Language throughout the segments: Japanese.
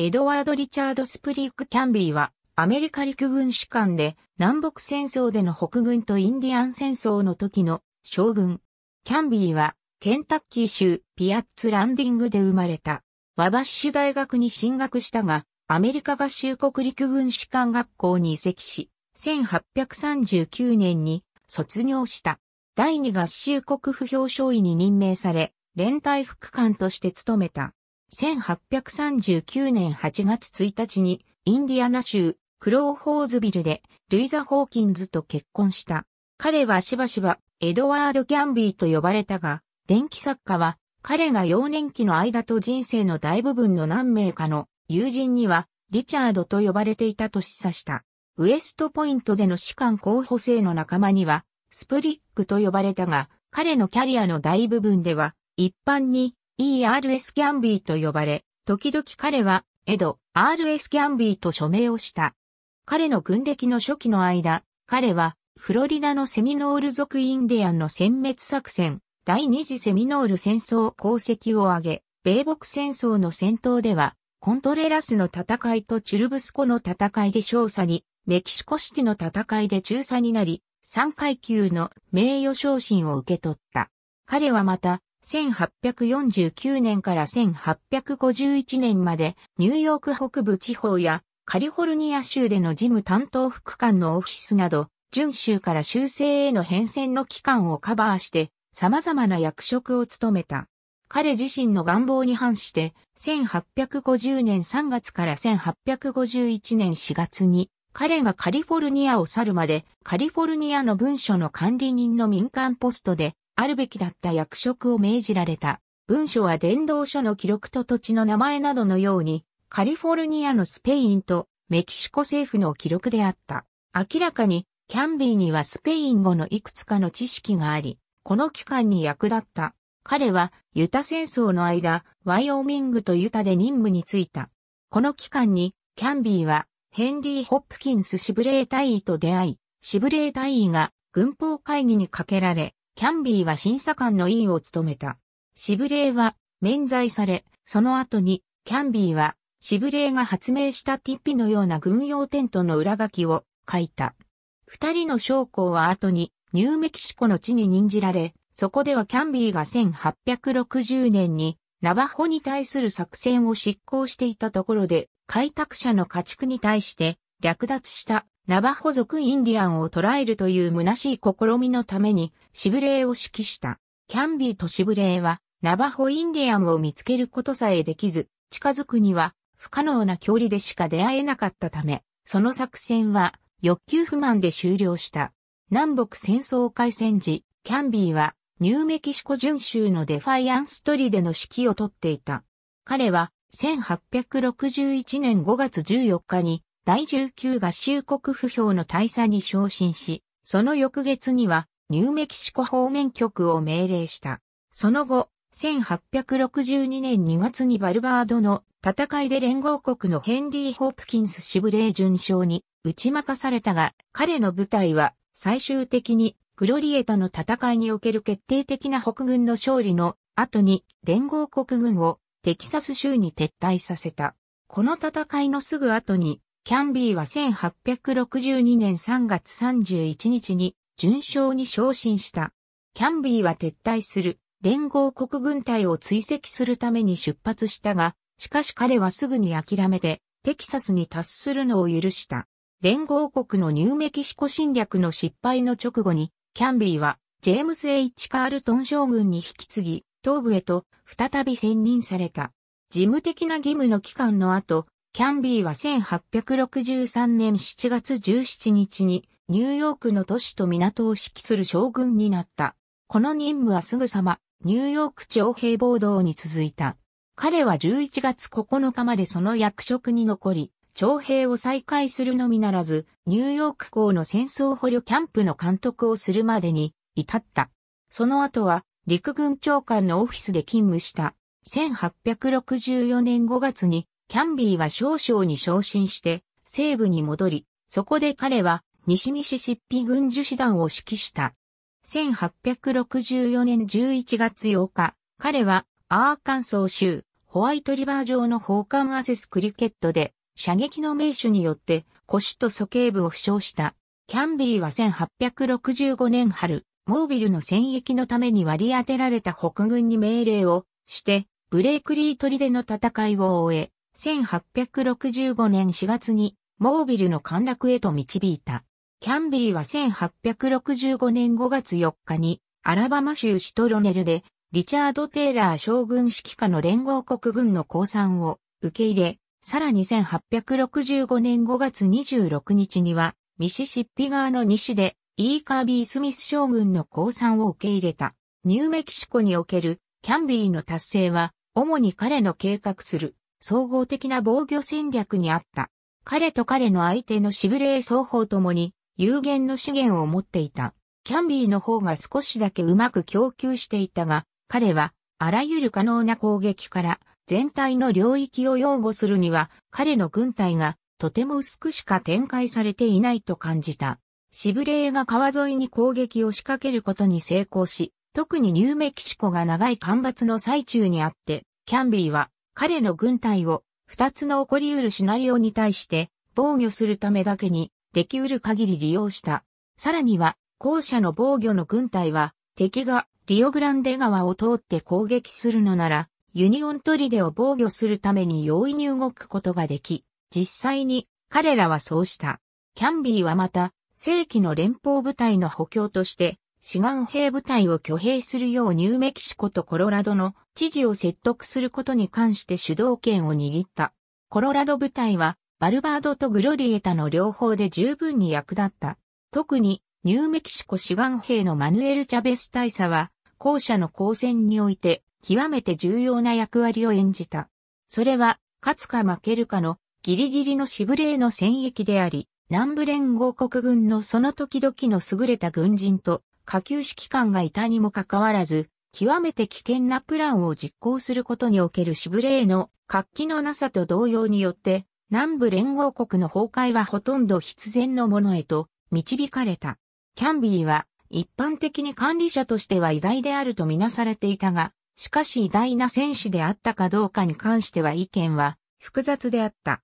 エドワード・リチャード・スプリック・キャンビーは、アメリカ陸軍士官で、南北戦争での北軍とインディアン戦争の時の将軍。キャンビーは、ケンタッキー州ピアッツランディングで生まれた。ワバッシュ大学に進学したが、アメリカ合衆国陸軍士官学校に移籍し、1839年に卒業した。第二合衆国不評少尉に任命され、連帯副官として務めた。1839年8月1日にインディアナ州クローホーズビルでルイザ・ホーキンズと結婚した。彼はしばしばエドワード・ギャンビーと呼ばれたが、電気作家は彼が幼年期の間と人生の大部分の何名かの友人にはリチャードと呼ばれていたと示唆した。ウエストポイントでの士官候補生の仲間にはスプリックと呼ばれたが、彼のキャリアの大部分では一般に ERS ギャンビーと呼ばれ、時々彼は、エド、RS ギャンビーと署名をした。彼の軍歴の初期の間、彼は、フロリダのセミノール族インディアンの殲滅作戦、第二次セミノール戦争功績を挙げ、米北戦争の戦闘では、コントレラスの戦いとチュルブスコの戦いで少佐に、メキシコ式の戦いで中佐になり、3階級の名誉昇進を受け取った。彼はまた、1849年から1851年までニューヨーク北部地方やカリフォルニア州での事務担当副官のオフィスなど、準州から州政への変遷の期間をカバーして様々な役職を務めた。彼自身の願望に反して、1850年3月から1851年4月に、彼がカリフォルニアを去るまで、カリフォルニアの文書の管理人の民間ポストで、あるべきだった役職を命じられた。文書は伝道書の記録と土地の名前などのように、カリフォルニアのスペインとメキシコ政府の記録であった。明らかに、キャンビーにはスペイン語のいくつかの知識があり、この機関に役立った。彼はユタ戦争の間、ワイオミングとユタで任務に就いた。この機関に、キャンビーはヘンリー・ホップキンス・シブレー大尉と出会い、シブレー大尉が軍法会議にかけられ、キャンビーは審査官の委員を務めた。シブレーは免罪され、その後にキャンビーはシブレーが発明したティッピのような軍用テントの裏書きを書いた。二人の将校は後にニューメキシコの地に任じられ、そこではキャンビーが1860年にナバホに対する作戦を執行していたところで開拓者の家畜に対して略奪したナバホ族インディアンを捕らえるという虚しい試みのために、シブレーを指揮した。キャンビーとシブレーは、ナバホインディアンを見つけることさえできず、近づくには不可能な距離でしか出会えなかったため、その作戦は欲求不満で終了した。南北戦争開戦時、キャンビーはニューメキシコ巡州のデファイアンストリでの指揮をとっていた。彼は1861年5月14日に第19合衆国不評の大佐に昇進し、その翌月にはニューメキシコ方面局を命令した。その後、1862年2月にバルバードの戦いで連合国のヘンリー・ホープキンス・シブレー准将に打ち負かされたが、彼の部隊は最終的にグロリエとの戦いにおける決定的な北軍の勝利の後に連合国軍をテキサス州に撤退させた。この戦いのすぐ後にキャンビーは1862年3月31日に順将に昇進した。キャンビーは撤退する連合国軍隊を追跡するために出発したが、しかし彼はすぐに諦めてテキサスに達するのを許した。連合国のニューメキシコ侵略の失敗の直後に、キャンビーはジェームス・ H・ カールトン将軍に引き継ぎ、東部へと再び選任された。事務的な義務の期間の後、キャンビーは1863年7月17日にニューヨークの都市と港を指揮する将軍になった。この任務はすぐさまニューヨーク徴兵暴動に続いた。彼は11月9日までその役職に残り、徴兵を再開するのみならず、ニューヨーク港の戦争捕虜キャンプの監督をするまでに至った。その後は陸軍長官のオフィスで勤務した。1864年5月にキャンビーは少々に昇進して西部に戻り、そこで彼は西ミシシッピ軍樹師団を指揮した。1864年11月8日、彼はアーカンソー州ホワイトリバー上の砲艦アセスクリケットで射撃の名手によって腰と鼠径部を負傷した。キャンビーは1865年春、モービルの戦役のために割り当てられた北軍に命令をして、ブレークリー砦の戦いを終え、1865年4月にモービルの陥落へと導いた。キャンビーは1865年5月4日にアラバマ州シトロネルでリチャード・テイラー将軍指揮下の連合国軍の降参を受け入れ、さらに1865年5月26日にはミシシッピ川の西でイーカービー・スミス将軍の降参を受け入れた。ニューメキシコにおけるキャンビーの達成は主に彼の計画する総合的な防御戦略にあった。彼と彼の相手のシブレー双方ともに有限の資源を持っていた。キャンビーの方が少しだけうまく供給していたが、彼はあらゆる可能な攻撃から全体の領域を擁護するには彼の軍隊がとても薄くしか展開されていないと感じた。シブレーが川沿いに攻撃を仕掛けることに成功し、特にニューメキシコが長い干ばつの最中にあって、キャンビーは彼の軍隊を二つの起こり得るシナリオに対して防御するためだけにでき得る限り利用した。さらには、後者の防御の軍隊は敵がリオグランデ川を通って攻撃するのなら、ユニオントリデを防御するために容易に動くことができ、実際に彼らはそうした。キャンビーはまた、正規の連邦部隊の補強として、志願兵部隊を挙兵するようニューメキシコとコロラドの知事を説得することに関して主導権を握った。コロラド部隊はバルバードとグロリエタの両方で十分に役立った。特にニューメキシコ志願兵のマヌエル・チャベス大佐は後者の交戦において極めて重要な役割を演じた。それは勝つか負けるかのギリギリのしぶれの戦役であり、南部連合国軍のその時々の優れた軍人と下級指揮官がいたにもかかわらず、極めて危険なプランを実行することにおけるシブレーの活気のなさと同様によって、南部連合国の崩壊はほとんど必然のものへと導かれた。キャンビーは一般的に管理者としては偉大であるとみなされていたが、しかし偉大な戦士であったかどうかに関しては意見は複雑であった。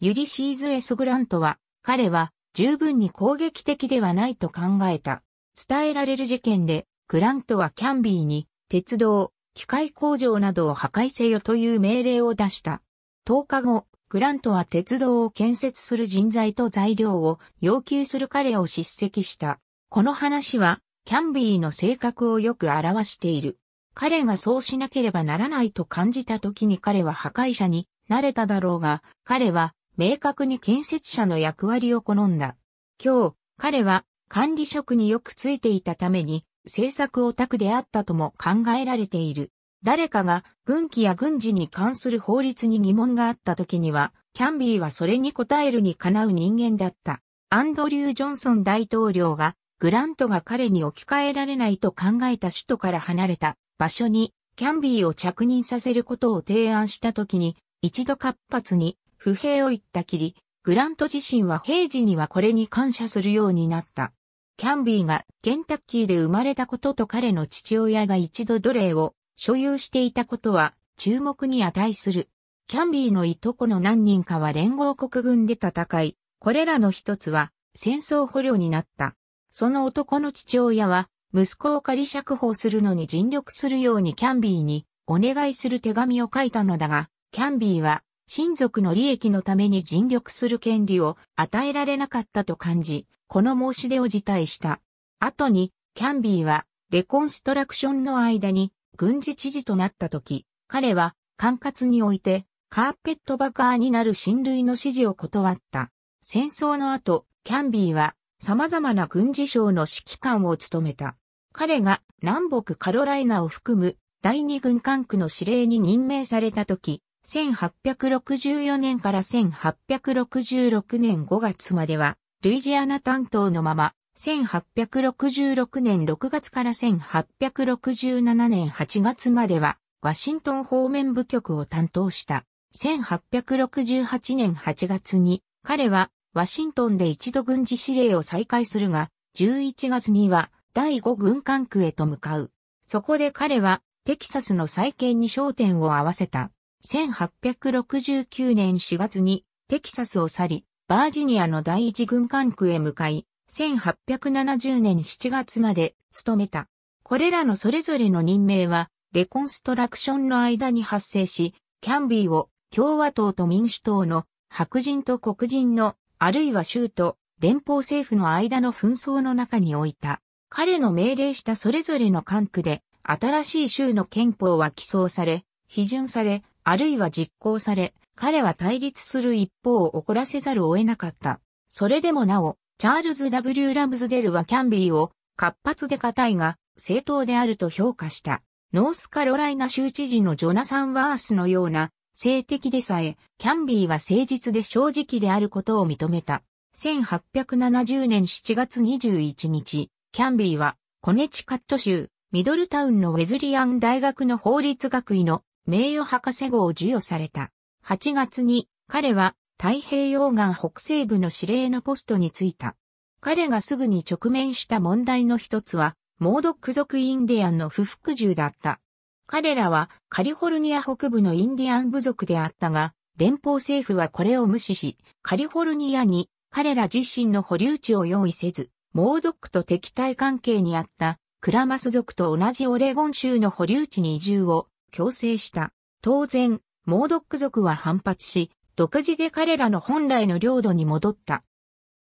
ユリシーズ・エス・グラントは、彼は十分に攻撃的ではないと考えた。伝えられる事件で、クラントはキャンビーに、鉄道、機械工場などを破壊せよという命令を出した。10日後、グラントは鉄道を建設する人材と材料を要求する彼を叱責した。この話は、キャンビーの性格をよく表している。彼がそうしなければならないと感じた時に彼は破壊者になれただろうが、彼は明確に建設者の役割を好んだ。今日、彼は管理職によくついていたために、政策オタクであったとも考えられている。誰かが軍機や軍事に関する法律に疑問があった時には、キャンビーはそれに答えるにかなう人間だった。アンドリュー・ジョンソン大統領が、グラントが彼に置き換えられないと考えた首都から離れた場所に、キャンビーを着任させることを提案した時に、一度活発に不平を言ったきり、グラント自身は平時にはこれに感謝するようになった。キャンビーがケンタッキーで生まれたことと彼の父親が一度奴隷を所有していたことは注目に値する。キャンビーのいとこの何人かは連合国軍で戦い、これらの一つは戦争捕虜になった。その男の父親は息子を仮釈放するのに尽力するようにキャンビーにお願いする手紙を書いたのだが、キャンビーは親族の利益のために尽力する権利を与えられなかったと感じ、この申し出を辞退した。後に、キャンビーは、レコンストラクションの間に、軍事知事となった時、彼は、管轄において、カーペットバカーになる親類の指示を断った。戦争の後、キャンビーは、様々な軍事省の指揮官を務めた。彼が南北カロライナを含む第二軍管区の司令に任命された時、1864年から1866年5月まではルイジアナ担当のまま、1866年6月から1867年8月までは、ワシントン方面部局を担当した。1868年8月に、彼はワシントンで一度軍事指令を再開するが、11月には第5軍管区へと向かう。そこで彼はテキサスの再建に焦点を合わせた。1869年4月にテキサスを去り、バージニアの第一軍管区へ向かい、1870年7月まで務めた。これらのそれぞれの任命は、レコンストラクションの間に発生し、キャンビーを共和党と民主党の白人と黒人の、あるいは州と連邦政府の間の紛争の中に置いた。彼の命令したそれぞれの管区で、新しい州の憲法は起草され、批准され、あるいは実行され、彼は対立する一方を怒らせざるを得なかった。それでもなお、チャールズ・ W・ ラムズデルはキャンビーを活発で固いが正当であると評価した。ノースカロライナ州知事のジョナサン・ワースのような性的でさえ、キャンビーは誠実で正直であることを認めた。1870年7月21日、キャンビーはコネチカット州ミドルタウンのウェズリアン大学の法律学位の名誉博士号を授与された。8月に彼は太平洋岸北西部の司令のポストに就いた。彼がすぐに直面した問題の一つは、モードック族インディアンの不服従だった。彼らはカリフォルニア北部のインディアン部族であったが、連邦政府はこれを無視し、カリフォルニアに彼ら自身の保留地を用意せず、モードックと敵対関係にあったクラマス族と同じオレゴン州の保留地に移住を強制した。当然、モードック族は反発し、独自で彼らの本来の領土に戻った。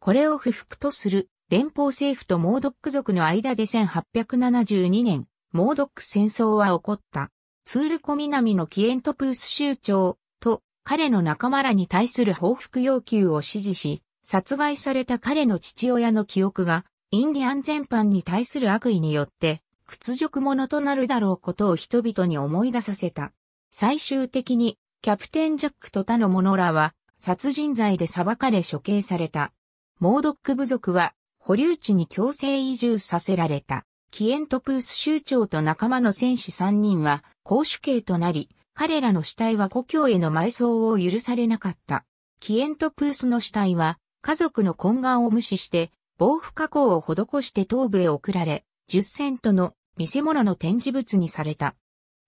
これを不服とする連邦政府とモードック族の間で1872年、モードック戦争は起こった。ツールコ南のキエントプース州長と彼の仲間らに対する報復要求を支持し、殺害された彼の父親の記憶がインディアン全般に対する悪意によって屈辱者となるだろうことを人々に思い出させた。最終的にキャプテンジャックと他の者らは殺人罪で裁かれ処刑された。モードック部族は保留地に強制移住させられた。キエントプース州長と仲間の戦士3人は公主刑となり、彼らの死体は故郷への埋葬を許されなかった。キエントプースの死体は家族の懇願を無視して防腐加工を施して東部へ送られ、10セントの見せ物の展示物にされた。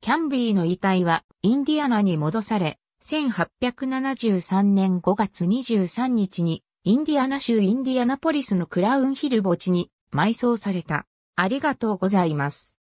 キャンビーの遺体はインディアナに戻され、1873年5月23日にインディアナ州インディアナポリスのクラウンヒル墓地に埋葬された。ありがとうございます。